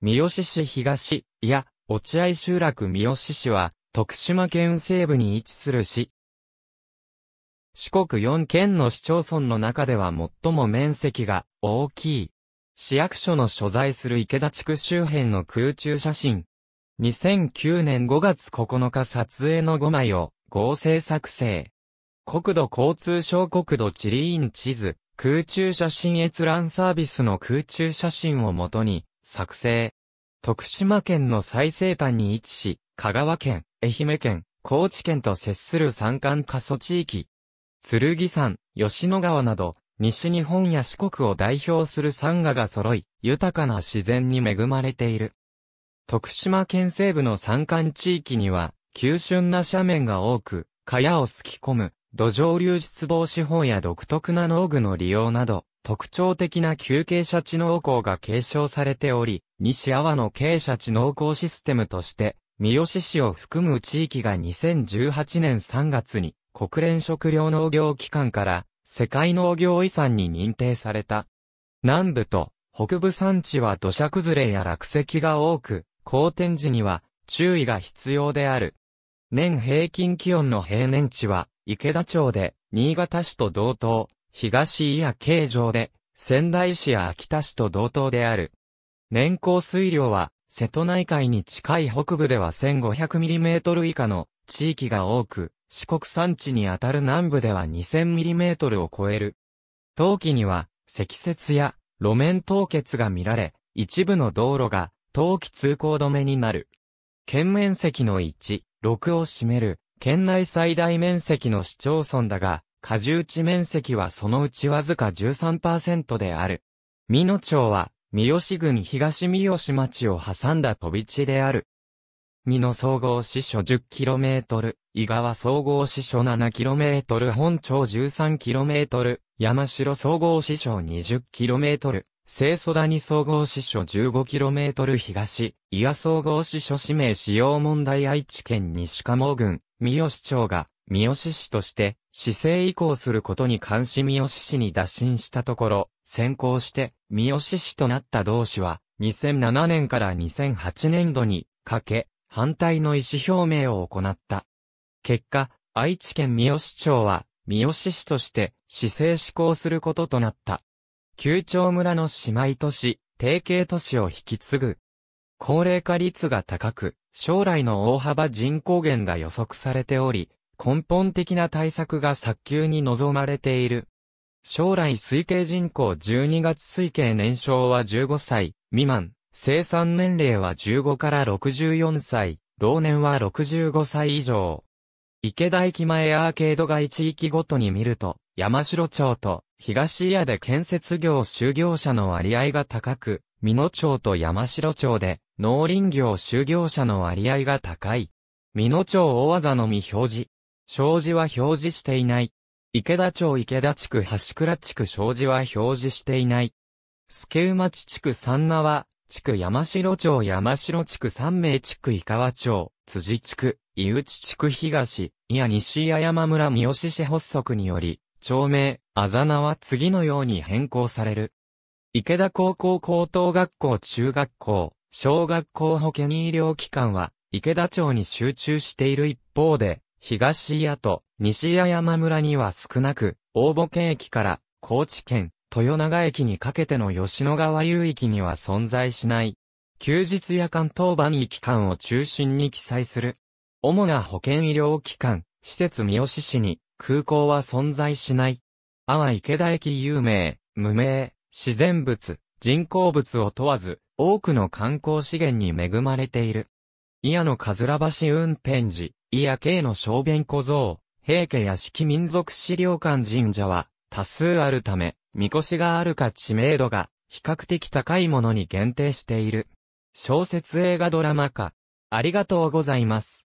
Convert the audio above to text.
三好市東、いや、落合集落三好市は、徳島県西部に位置する市。四国4県の市町村の中では最も面積が大きい。市役所の所在する池田地区周辺の空中写真。2009年5月9日撮影の5枚を合成作成。国土交通省国土地理院地図、空中写真閲覧サービスの空中写真をもとに、作成。徳島県の最西端に位置し、香川県、愛媛県、高知県と接する山間過疎地域。剣山、吉野川など、西日本や四国を代表する山河が揃い、豊かな自然に恵まれている。徳島県西部の山間地域には、急峻な斜面が多く、茅をすき込む、土壌流出防止法や独特な農具の利用など、特徴的な休憩者地能耕が継承されており、西阿波の傾斜地能耕システムとして、三好市を含む地域が2018年3月に国連食糧農業機関から世界農業遺産に認定された。南部と北部山地は土砂崩れや落石が多く、好天時には注意が必要である。年平均気温の平年値は池田町で新潟市と同等、東伊谷形状で、仙台市や秋田市と同等である。年降水量は、瀬戸内海に近い北部では 1500mm 以下の地域が多く、四国山地にあたる南部では 2000mm を超える。冬季には、積雪や路面凍結が見られ、一部の道路が冬季通行止めになる。県面積の1、6を占める、県内最大面積の市町村だが、果重地面積はそのうちわずか13%である。美濃町は、三好郡東三好町を挟んだ飛び地である。美濃総合支所 10km、伊川総合支所 7km、本町 13km、山城総合支所 20km、清蘇谷総合支所 15km 東、伊賀総合支所指名使用問題愛知県西加茂郡、三好町が、三好氏として、市政移行することに関し三好氏に打診したところ、先行して、三好氏となった同氏は、2007年から2008年度に、かけ、反対の意思表明を行った。結果、愛知県三好町は、三好市として、市政施行することとなった。旧町村の姉妹都市、定型都市を引き継ぐ。高齢化率が高く、将来の大幅人口減が予測されており、根本的な対策が早急に望まれている。将来推計人口12月推計年少は15歳未満、生産年齢は15から64歳、老年は65歳以上。池田駅前アーケード街地域ごとに見ると、山城町と東屋で建設業就業者の割合が高く、美濃町と山城町で農林業就業者の割合が高い。美濃町大技のみ表示。障子は表示していない。池田町池田地区橋倉地区障子は表示していない。助馬地地区三縄、地区山城町山城地区三名地区井川町、辻地区、井内地区東、いや西八山村三好市発足により、町名、あざなは次のように変更される。池田高校高等学校中学校、小学校保健医療機関は、池田町に集中している一方で、東谷と西谷山村には少なく、大ボ県駅から高知県、豊永駅にかけての吉野川流域には存在しない。休日夜間当番駅機関を中心に記載する。主な保健医療機関、施設三好市に空港は存在しない。阿波池田駅有名、無名、自然物、人工物を問わず、多くの観光資源に恵まれている。伊谷のかずら橋運転時、いや系の小便小僧、平家屋敷民族資料館神社は多数あるため、見越しがあるか知名度が比較的高いものに限定している。小説映画ドラマ化。ありがとうございます。